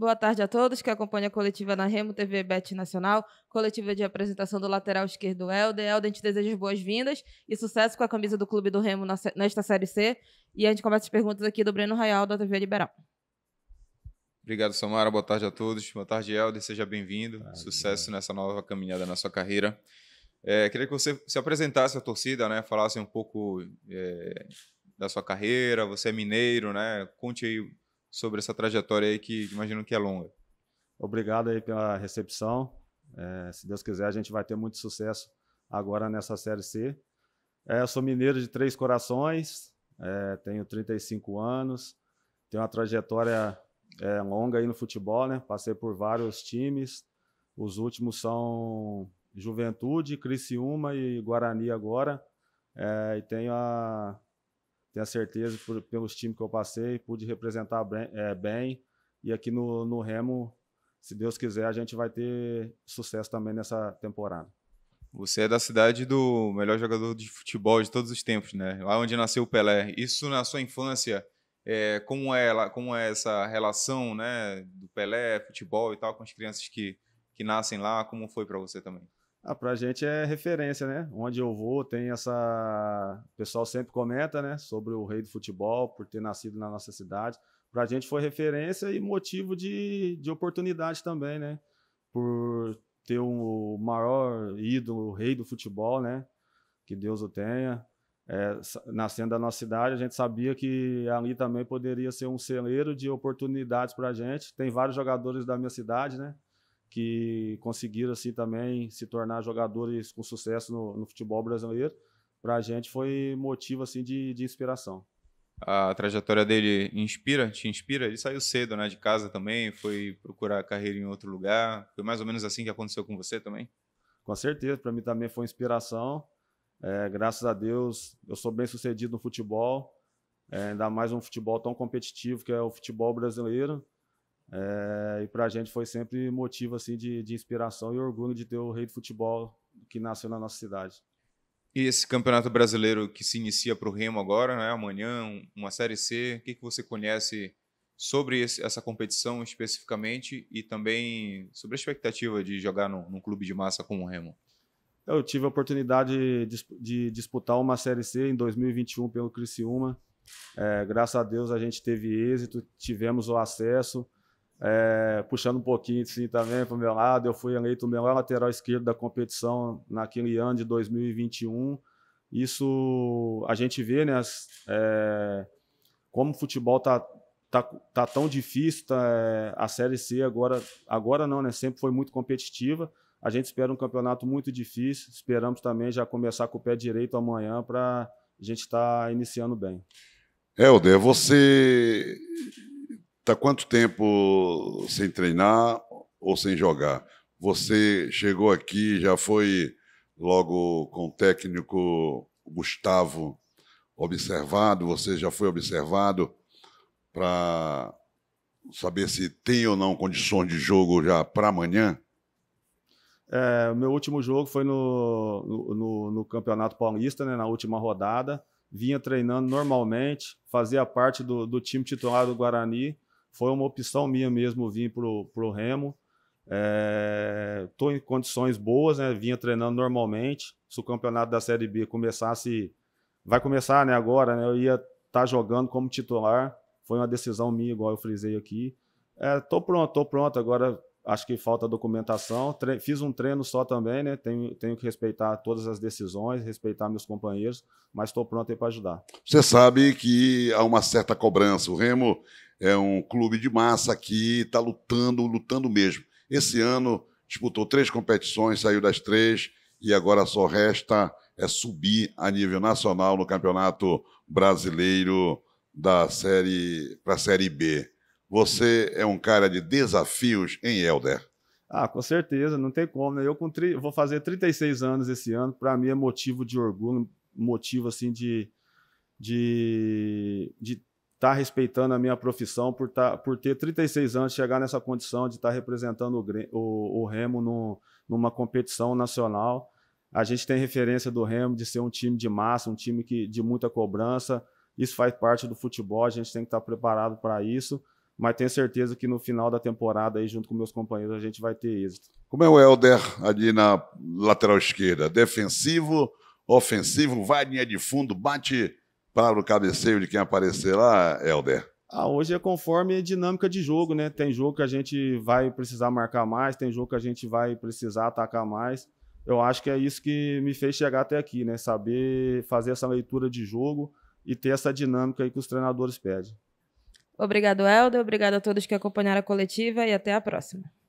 Boa tarde a todos que acompanham a coletiva na Remo TV Bet Nacional, coletiva de apresentação do lateral esquerdo Helder. Helder, a gente deseja as boas-vindas e sucesso com a camisa do Clube do Remo nesta Série C. E a gente começa as perguntas aqui do Breno Raial, da TV Liberal. Obrigado, Samara. Boa tarde a todos. Boa tarde, Helder. Seja bem-vindo. sucesso nessa nova caminhada na sua carreira. É, queria que você se apresentasse à torcida, né? falasse um pouco é, da sua carreira. Você é mineiro, né? Conte aí sobre essa trajetória aí que imagino que é longa. Obrigado aí pela recepção. É, se Deus quiser, a gente vai ter muito sucesso agora nessa Série C. É, sou mineiro de três corações, é, tenho 35 anos, tenho uma trajetória é, longa aí no futebol, né? Passei por vários times. Os últimos são Juventude, Criciúma e Guarani agora. É, e tenho a, tenho certeza, por, pelos times que eu passei, pude representar bem, é, bem. E aqui no, no Remo, se Deus quiser, a gente vai ter sucesso também nessa temporada. Você é da cidade do melhor jogador de futebol de todos os tempos, né? Lá onde nasceu o Pelé. Isso na sua infância, é, como, é, como é essa relação né, do Pelé, futebol e tal, com as crianças que, que nascem lá? Como foi para você também? Ah, pra gente é referência, né? Onde eu vou tem essa. O pessoal sempre comenta, né? Sobre o rei do futebol, por ter nascido na nossa cidade. Pra gente foi referência e motivo de, de oportunidade também, né? Por ter o maior ídolo, o rei do futebol, né? Que Deus o tenha. É, nascendo da nossa cidade, a gente sabia que ali também poderia ser um celeiro de oportunidades para a gente. Tem vários jogadores da minha cidade, né? que conseguiram assim também se tornar jogadores com sucesso no, no futebol brasileiro, para a gente foi motivo assim de, de inspiração. A trajetória dele inspira, te inspira. Ele saiu cedo, né, de casa também, foi procurar carreira em outro lugar. Foi mais ou menos assim que aconteceu com você também? Com certeza, para mim também foi inspiração. É, graças a Deus, eu sou bem sucedido no futebol, é, ainda mais um futebol tão competitivo que é o futebol brasileiro. É, e para a gente foi sempre motivo assim, de, de inspiração e orgulho de ter o rei do futebol que nasceu na nossa cidade. E esse campeonato brasileiro que se inicia para o Remo agora, né? amanhã, uma Série C, o que, que você conhece sobre esse, essa competição especificamente e também sobre a expectativa de jogar num, num clube de massa como o Remo? Eu tive a oportunidade de, de disputar uma Série C em 2021 pelo Criciúma. É, graças a Deus a gente teve êxito, tivemos o acesso. É, puxando um pouquinho assim, também tá para o meu lado, eu fui eleito o melhor lateral esquerdo da competição naquele ano de 2021. Isso a gente vê, né? As, é, como o futebol tá, tá, tá tão difícil, tá, é, a Série C agora, agora não, né? Sempre foi muito competitiva. A gente espera um campeonato muito difícil. Esperamos também já começar com o pé direito amanhã para a gente estar tá iniciando bem. É Helder, você está quanto tempo sem treinar ou sem jogar? Você chegou aqui, já foi logo com o técnico Gustavo observado, você já foi observado para saber se tem ou não condições de jogo já para amanhã? É, meu último jogo foi no, no, no, no Campeonato Paulista, né, na última rodada. Vinha treinando normalmente, fazia parte do, do time titular do Guarani, foi uma opção minha mesmo vir para o Remo. Estou é, em condições boas, né? Vinha treinando normalmente. Se o campeonato da Série B começasse, vai começar né, agora, né? Eu ia estar tá jogando como titular. Foi uma decisão minha, igual eu frisei aqui. Estou é, pronto, estou pronto. Agora acho que falta documentação. Tre fiz um treino só também, né? Tenho, tenho que respeitar todas as decisões, respeitar meus companheiros, mas estou pronto aí para ajudar. Você sabe que há uma certa cobrança. O Remo é um clube de massa que está lutando, lutando mesmo. Esse ano disputou três competições, saiu das três e agora só resta é subir a nível nacional no Campeonato Brasileiro da série para a série B. Você é um cara de desafios, hein, Helder? Ah, com certeza, não tem como, né? Eu com tri... vou fazer 36 anos esse ano, para mim é motivo de orgulho, motivo assim de, de, de estar tá respeitando a minha profissão por, tá, por ter 36 anos, chegar nessa condição de estar tá representando o, o, o Remo no, numa competição nacional. A gente tem referência do Remo de ser um time de massa, um time que, de muita cobrança. Isso faz parte do futebol, a gente tem que estar tá preparado para isso. Mas tenho certeza que no final da temporada, aí, junto com meus companheiros, a gente vai ter êxito. Como é o Helder ali na lateral esquerda? Defensivo, ofensivo, vai à linha de fundo, bate para o cabeceio de quem aparecer lá, Helder? Ah, hoje é conforme a dinâmica de jogo, né? Tem jogo que a gente vai precisar marcar mais, tem jogo que a gente vai precisar atacar mais. Eu acho que é isso que me fez chegar até aqui, né? Saber fazer essa leitura de jogo e ter essa dinâmica aí que os treinadores pedem. Obrigado, Helder. Obrigado a todos que acompanharam a coletiva e até a próxima.